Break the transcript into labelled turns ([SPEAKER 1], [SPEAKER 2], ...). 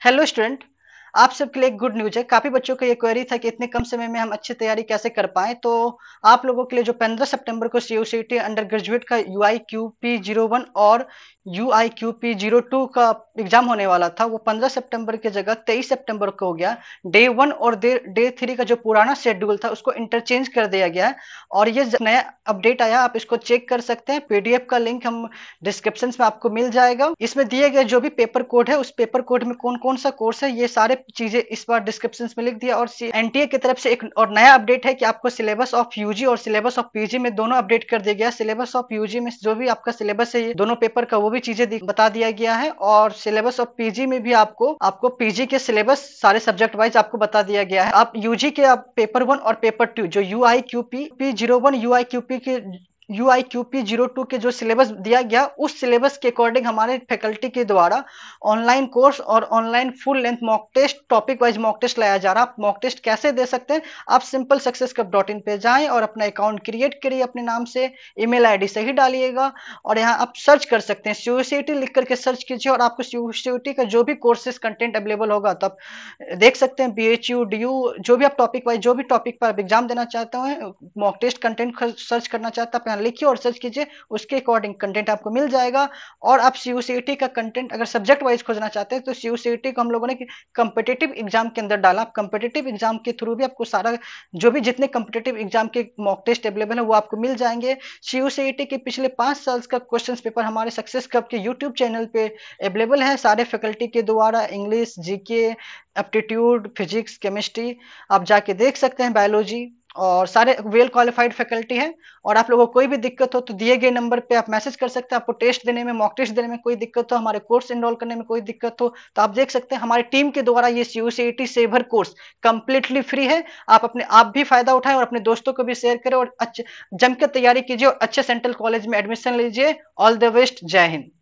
[SPEAKER 1] Hello student, आप सबके लिए गुड न्यूज है काफी बच्चों का ये क्वेरी था कि इतने कम समय में हम अच्छी तैयारी कैसे कर पाए तो आप लोगों के लिए जो 15 सितंबर को सी सी अंडर ग्रेजुएट का U I Q P zero one और U I Q P zero two का एग्जाम होने वाला था वो 15 सितंबर की जगह 23 सितंबर को हो गया डे वन और डे थ्री का जो पुराना शेड्यूल था उसको इंटरचेंज कर दिया गया है और ये नया अपडेट आया आप इसको चेक कर सकते हैं पीडीएफ का लिंक हम डिस्क्रिप्शन में आपको मिल जाएगा इसमें दिए गए जो भी पेपर कोड है उस पेपर कोड में कौन कौन सा कोर्स है ये सारे चीजें इस बार डिस्क्रिप्शन में लिख दिया और एनटीए की तरफ से एक और नया अपडेट है कि आपको सिलेबस ऑफ यूजी और सिलेबस ऑफ पीजी में दोनों अपडेट कर दिया गया सिलेबस ऑफ यूजी में जो भी आपका सिलेबस है दोनों पेपर का वो भी चीजें बता दिया गया है और सिलेबस ऑफ पीजी में भी आपको आपको पीजी के सिलेबस सारे सब्जेक्ट वाइज आपको बता दिया गया है आप यूजी के आप पेपर वन और पेपर टू जो U I Q P P zero one U I Q P के U I Q P zero two के जो सिलेबस दिया गया उस सिलेबस के अकॉर्डिंग हमारे फैकल्टी के द्वारा ऑनलाइन कोर्स और online full length mock test topic wise mock test लाया जा रहा है आप मॉक टेस्ट कैसे दे सकते हैं आप simple success cup dot in पे जाए और अपना अकाउंट क्रिएट करिए अपने नाम से ई मेल आई डी सही डालिएगा और यहाँ आप सर्च कर सकते हैं सी लिख करके सर्च कीजिए और आपको सी का जो भी कोर्सेज कंटेंट अवेलेबल होगा तब तो देख सकते हैं B H U D U जो भी आप टॉपिक वाइज जो भी टॉपिक पर आप एग्जाम देना चाहते हैं मॉक टेस्ट कंटेंट सर्च करना चाहते हैं यहाँ लिखिए और सर्च कीजिए उसके अकॉर्डिंग कंटेंट आपको मिल जाएगा और आप सी यू सी टी का कंटेंट अगर सब्जेक्ट वाइज खोजना चाहते हैं तो सी यू सी टी को हम लोगों ने कंपिटेटिव एग्जाम के अंदर डाला आप कंपिटेटिव एग्जाम के थ्रू भी आपको सारा जो भी जितने कंपिटेटिव एग्जाम के मॉक टेस्ट अवेलेबल है वो आपको मिल जाएंगे सी यू सी टी के पिछले पाँच साल का क्वेश्चन पेपर हमारे सक्सेस कप के यूट्यूब चैनल पर अवेलेबल है सारे फैकल्टी के द्वारा English GK aptitude physics chemistry आप जाके देख सकते हैं बायोलॉजी और सारे वेल क्वालिफाइड फैकल्टी है और आप लोगों को कोई भी दिक्कत हो तो दिए गए नंबर पे आप मैसेज कर सकते हैं आपको टेस्ट देने में मॉक टेस्ट देने में कोई दिक्कत हो हमारे कोर्स इनरोल करने में कोई दिक्कत हो तो आप देख सकते हैं हमारी टीम के द्वारा ये C C A T saver course completely free है आप अपने आप भी फायदा उठाएं और अपने दोस्तों को भी शेयर करें और अच्छे जमकर तैयारी कीजिए और अच्छे सेंट्रल कॉलेज में एडमिशन लीजिए ऑल द बेस्ट जय हिंद